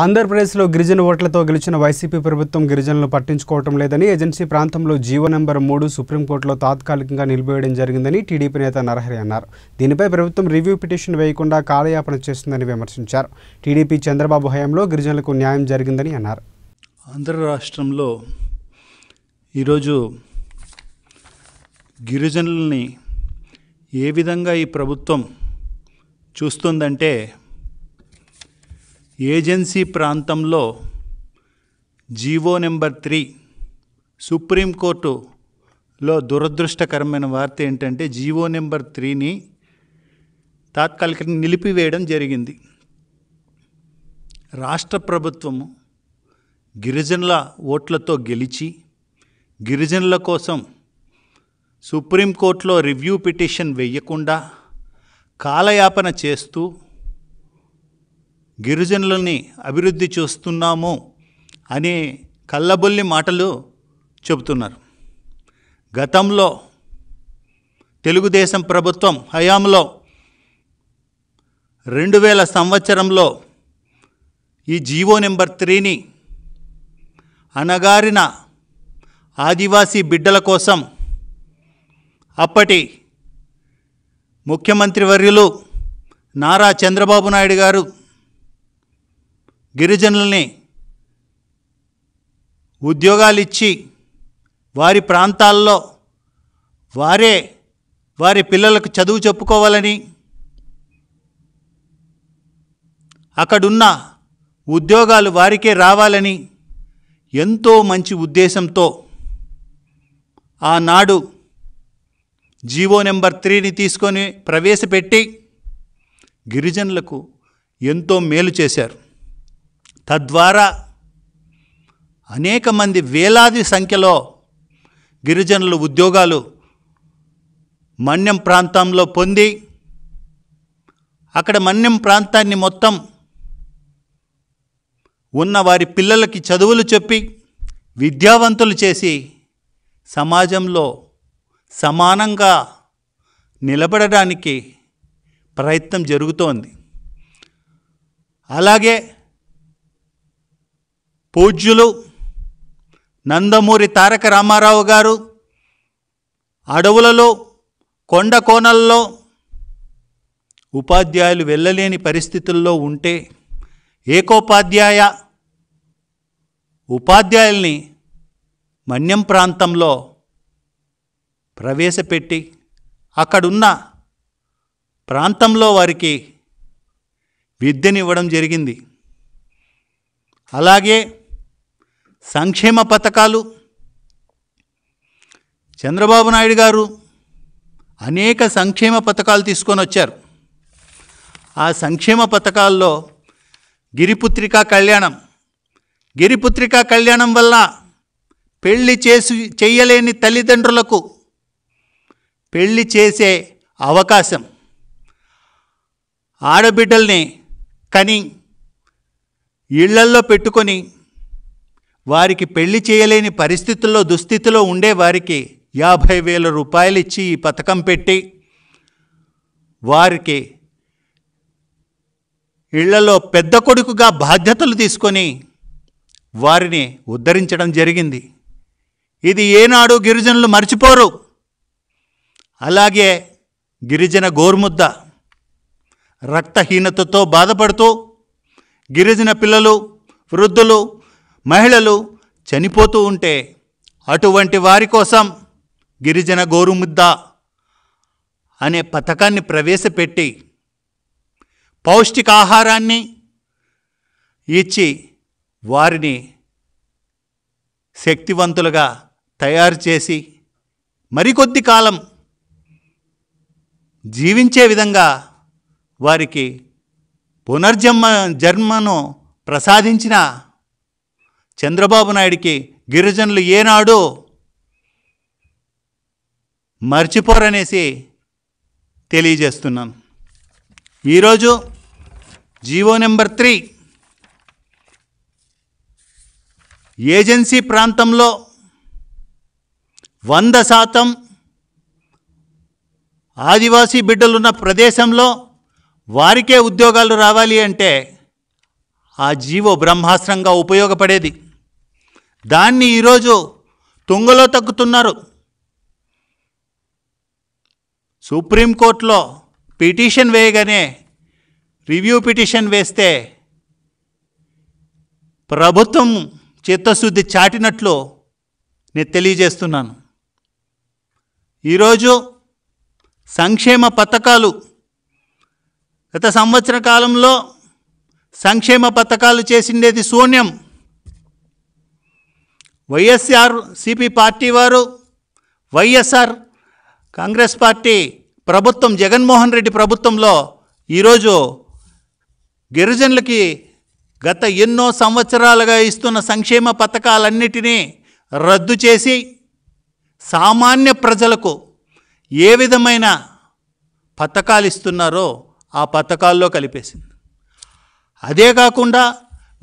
ఆంధ్రప్రదేశ్లో గిరిజన ఓట్లతో గెలిచిన వైసీపీ ప్రభుత్వం గిరిజనులు పట్టించుకోవటం లేదని ఏజెన్సీ ప్రాంతంలో జీవో నెంబర్ మూడు సుప్రీంకోర్టులో తాత్కాలికంగా నిలిపివేయడం జరిగిందని టీడీపీ నేత నరహరి అన్నారు దీనిపై ప్రభుత్వం రివ్యూ పిటిషన్ వేయకుండా కాలయాపన చేస్తుందని విమర్శించారు టీడీపీ చంద్రబాబు హయాంలో గిరిజనులకు న్యాయం జరిగిందని అన్నారు ఆంధ్ర రాష్ట్రంలో ఈరోజు గిరిజనుల్ని ఏ విధంగా ఈ ప్రభుత్వం చూస్తుందంటే ఏజెన్సీ ప్రాంతంలో జీవో నెంబర్ త్రీ సుప్రీంకోర్టులో దురదృష్టకరమైన వార్త ఏంటంటే జీవో నెంబర్ త్రీని తాత్కాలికంగా నిలిపివేయడం జరిగింది రాష్ట్ర ప్రభుత్వము గిరిజనుల ఓట్లతో గెలిచి గిరిజనుల కోసం సుప్రీంకోర్టులో రివ్యూ పిటిషన్ వేయకుండా కాలయాపన చేస్తూ గిరిజనులని అభివృద్ధి చేస్తున్నాము అనే కళ్ళబొల్లి మాటలు చెబుతున్నారు గతంలో తెలుగుదేశం ప్రభుత్వం హయాంలో రెండు వేల సంవత్సరంలో ఈ జీవో నెంబర్ త్రీని అనగారిన ఆదివాసీ బిడ్డల కోసం అప్పటి ముఖ్యమంత్రి వర్యులు నారా చంద్రబాబు నాయుడు గారు గిరిజనుల్ని ఉద్యోగాలు ఇచ్చి వారి ప్రాంతాల్లో వారే వారి పిల్లలకు చదువు చెప్పుకోవాలని అక్కడున్న ఉద్యోగాలు వారికే రావాలని ఎంతో మంచి ఉద్దేశంతో ఆనాడు జీవో నెంబర్ త్రీని తీసుకొని ప్రవేశపెట్టి గిరిజనులకు ఎంతో మేలు చేశారు తద్వారా అనేక మంది వేలాది సంఖ్యలో గిరిజనులు ఉద్యోగాలు మన్యం ప్రాంతంలో పొంది అక్కడ మన్యం ప్రాంతాన్ని మొత్తం ఉన్న వారి పిల్లలకి చదువులు చెప్పి విద్యావంతులు చేసి సమాజంలో సమానంగా నిలబడడానికి ప్రయత్నం జరుగుతోంది అలాగే పూజ్యులు నందమూరి తారక రామారావు గారు అడవులలో కొండ కోనల్లో ఉపాధ్యాయులు వెళ్ళలేని పరిస్థితుల్లో ఉంటే ఏకోపాధ్యాయ ఉపాధ్యాయుల్ని మన్యం ప్రాంతంలో ప్రవేశపెట్టి అక్కడున్న ప్రాంతంలో వారికి విద్యనివ్వడం జరిగింది అలాగే సంక్షేమ పథకాలు చంద్రబాబు నాయుడు గారు అనేక సంక్షేమ పథకాలు తీసుకొని వచ్చారు ఆ సంక్షేమ పథకాల్లో గిరిపుత్రికా కళ్యాణం గిరిపుత్రికా కళ్యాణం వల్ల పెళ్లి చేసి చేయలేని తల్లిదండ్రులకు పెళ్లి చేసే అవకాశం ఆడబిడ్డల్ని కని ఇళ్లల్లో పెట్టుకొని వారికి పెళ్లి చేయలేని పరిస్థితుల్లో దుస్థితిలో ఉండే వారికి యాభై వేల రూపాయలు ఇచ్చి ఈ పథకం పెట్టి వారికి ఇళ్లలో పెద్ద కొడుకుగా బాధ్యతలు తీసుకొని వారిని ఉద్ధరించడం జరిగింది ఇది ఏనాడు గిరిజనులు మర్చిపోరు అలాగే గిరిజన గోరుముద్ద రక్తహీనతతో బాధపడుతూ గిరిజన పిల్లలు వృద్ధులు మహిళలు చనిపోతూ ఉంటే అటువంటి వారి కోసం గిరిజన గోరుముద్ద అనే పథకాన్ని ప్రవేశపెట్టి పౌష్టికాహారాన్ని ఇచ్చి వారిని శక్తివంతులుగా తయారు చేసి మరికొద్ది కాలం జీవించే విధంగా వారికి పునర్జన్మ జన్మను ప్రసాదించిన చంద్రబాబు నాయుడికి గిరిజనులు ఏనాడు మర్చిపోరనేసి తెలియజేస్తున్నాను ఈరోజు జీవో నెంబర్ త్రీ ఏజెన్సీ ప్రాంతంలో వంద శాతం ఆదివాసీ బిడ్డలున్న ప్రదేశంలో వారికే ఉద్యోగాలు రావాలి అంటే ఆ జీవో బ్రహ్మాస్త్రంగా ఉపయోగపడేది దాన్ని ఈరోజు తుంగలో తగ్గుతున్నారు సుప్రీంకోర్టులో పిటిషన్ వేయగానే రివ్యూ పిటిషన్ వేస్తే ప్రభుత్వం చిత్తశుద్ధి చాటినట్లు నేను తెలియజేస్తున్నాను ఈరోజు సంక్షేమ పథకాలు గత సంవత్సర కాలంలో సంక్షేమ పథకాలు చేసిండేది శూన్యం వైఎస్ఆర్ సిపి పార్టీ వారు వైఎస్ఆర్ కాంగ్రెస్ పార్టీ ప్రభుత్వం జగన్మోహన్ రెడ్డి ప్రభుత్వంలో ఈరోజు గిరిజనులకి గత ఎన్నో సంవత్సరాలుగా ఇస్తున్న సంక్షేమ పథకాలన్నిటినీ రద్దు చేసి సామాన్య ప్రజలకు ఏ విధమైన పథకాలు ఇస్తున్నారో ఆ పథకాల్లో కలిపేసింది అదే కాకుండా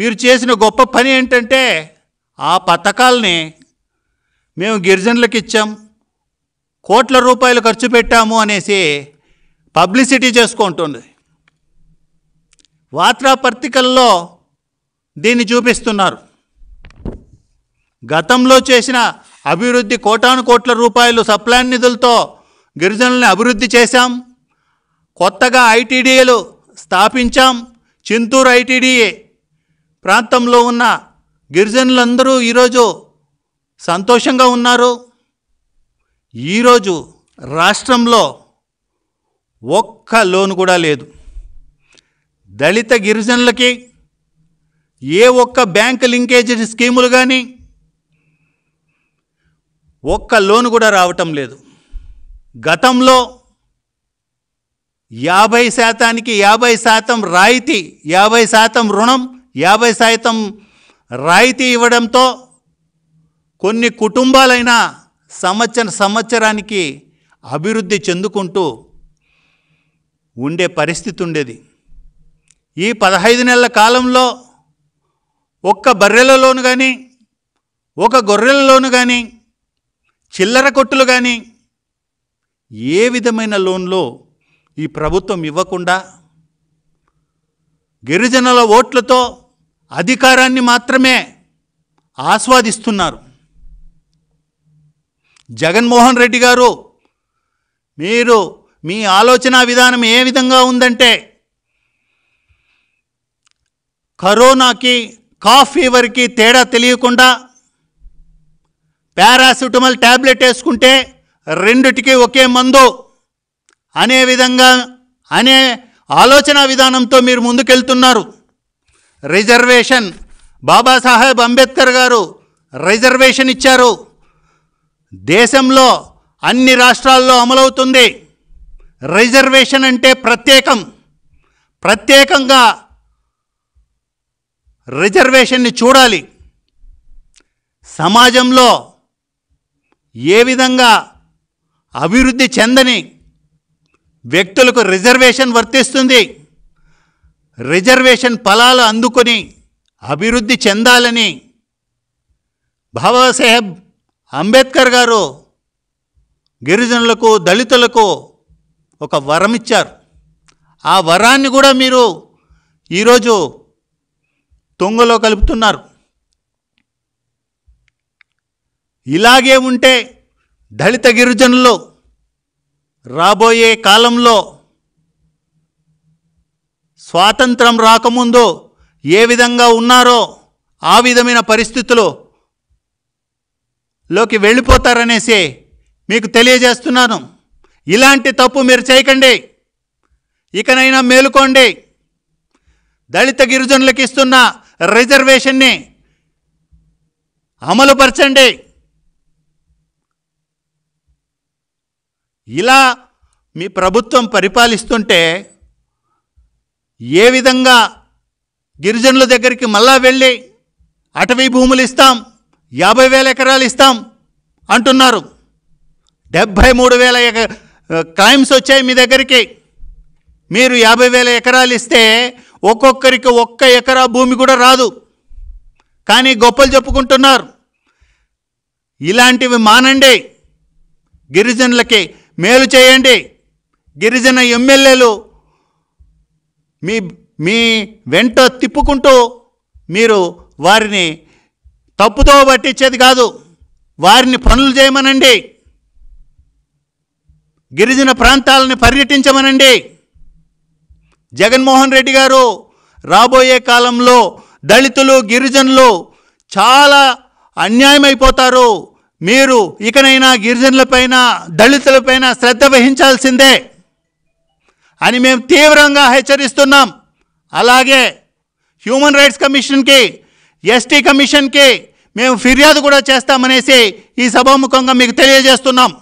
వీరు చేసిన గొప్ప పని ఏంటంటే ఆ పథకాల్ని మేము గిరిజనులకు ఇచ్చాం కోట్ల రూపాయలు ఖర్చు పెట్టాము అనేసి పబ్లిసిటీ చేసుకుంటుంది వార్తా పత్రికల్లో దీన్ని చూపిస్తున్నారు గతంలో చేసిన అభివృద్ధి కోటాను కోట్ల రూపాయలు సప్లాన్ నిధులతో గిరిజనుల్ని అభివృద్ధి చేశాం కొత్తగా ఐటీడీఏలు స్థాపించాం చింతూరు ఐటీడీఏ ప్రాంతంలో ఉన్న గిరిజనులందరూ ఈరోజు సంతోషంగా ఉన్నారు ఈరోజు రాష్ట్రంలో ఒక్క లోను కూడా లేదు దళిత గిరిజనులకి ఏ ఒక్క బ్యాంక్ లింకేజ్ స్కీములు కానీ ఒక్క లోను కూడా రావటం లేదు గతంలో యాభై శాతానికి యాభై శాతం రాయితీ యాభై శాతం రుణం యాభై శాతం రాయితీ ఇవ్వడంతో కొన్ని కుటుంబాలైనా సంవత్సర సంవత్సరానికి అభివృద్ధి చెందుకుంటూ ఉండే పరిస్థితి ఉండేది ఈ పదహైదు నెలల కాలంలో ఒక్క బర్రెలలోను కానీ ఒక గొర్రెలలోను కానీ చిల్లర కొట్టులు కానీ ఏ విధమైన లోన్లు ఈ ప్రభుత్వం ఇవ్వకుండా గిరిజనుల ఓట్లతో అధికారాన్ని మాత్రమే ఆస్వాదిస్తున్నారు జగన్మోహన్ రెడ్డి గారు మీరు మీ ఆలోచన విధానం ఏ విధంగా ఉందంటే కరోనాకి కాఫ్ ఫీవర్కి తేడా తెలియకుండా పారాసిటమల్ ట్యాబ్లెట్ వేసుకుంటే రెండిటికి ఒకే మందు అనే విధంగా అనే ఆలోచన విధానంతో మీరు ముందుకెళ్తున్నారు రిజర్వేషన్ బాబాసాహెబ్ అంబేద్కర్ గారు రిజర్వేషన్ ఇచ్చారు దేశంలో అన్ని రాష్ట్రాల్లో అమలవుతుంది రిజర్వేషన్ అంటే ప్రత్యేకం ప్రత్యేకంగా రిజర్వేషన్ని చూడాలి సమాజంలో ఏ విధంగా అభివృద్ధి చెందని వ్యక్తులకు రిజర్వేషన్ వర్తిస్తుంది రిజర్వేషన్ ఫలాలు అందుకొని అభివృద్ధి చెందాలని బాబాసాహెబ్ అంబేద్కర్ గారు గిరిజనులకు దళితులకు ఒక వరం ఇచ్చారు ఆ వరాన్ని కూడా మీరు ఈరోజు తొంగలో కలుపుతున్నారు ఇలాగే ఉంటే దళిత గిరిజనులు రాబోయే కాలంలో స్వాతంత్రం రాకముందు ఏ విధంగా ఉన్నారో ఆ విధమైన పరిస్థితులు లోకి వెళ్ళిపోతారనేసి మీకు తెలియజేస్తున్నాను ఇలాంటి తప్పు మీరు చేయకండి ఇకనైనా మేలుకోండి దళిత గిరిజనులకు ఇస్తున్న రిజర్వేషన్ని అమలుపరచండి ఇలా మీ ప్రభుత్వం పరిపాలిస్తుంటే ఏ విధంగా గిరిజనుల దగ్గరికి మళ్ళా వెళ్ళి అటవీ భూములు ఇస్తాం యాభై వేల ఎకరాలు ఇస్తాం అంటున్నారు డెబ్భై మూడు వేల క్లైమ్స్ వచ్చాయి మీ దగ్గరికి మీరు యాభై వేల ఎకరాలు ఇస్తే ఒక్కొక్కరికి ఒక్క ఎకరా భూమి కూడా రాదు కానీ గొప్పలు చెప్పుకుంటున్నారు ఇలాంటివి మానండి గిరిజనులకి మేలు చేయండి గిరిజన ఎమ్మెల్యేలు మీ మీ వెంట తిప్పుకుంటూ మీరు వారిని తప్పుతో పట్టించేది కాదు వారిని పనులు చేయమనండి గిరిజన ప్రాంతాలను పర్యటించమనండి జగన్మోహన్ రెడ్డి గారు రాబోయే కాలంలో దళితులు గిరిజనులు చాలా అన్యాయమైపోతారు మీరు ఇకనైనా గిరిజనులపైన దళితులపైన శ్రద్ధ వహించాల్సిందే అని మేము తీవ్రంగా హెచ్చరిస్తున్నాం అలాగే హ్యూమన్ రైట్స్ కమిషన్కి ఎస్టీ కమిషన్కి మేము ఫిర్యాదు కూడా చేస్తామనేసి ఈ సభాముఖంగా మీకు తెలియజేస్తున్నాం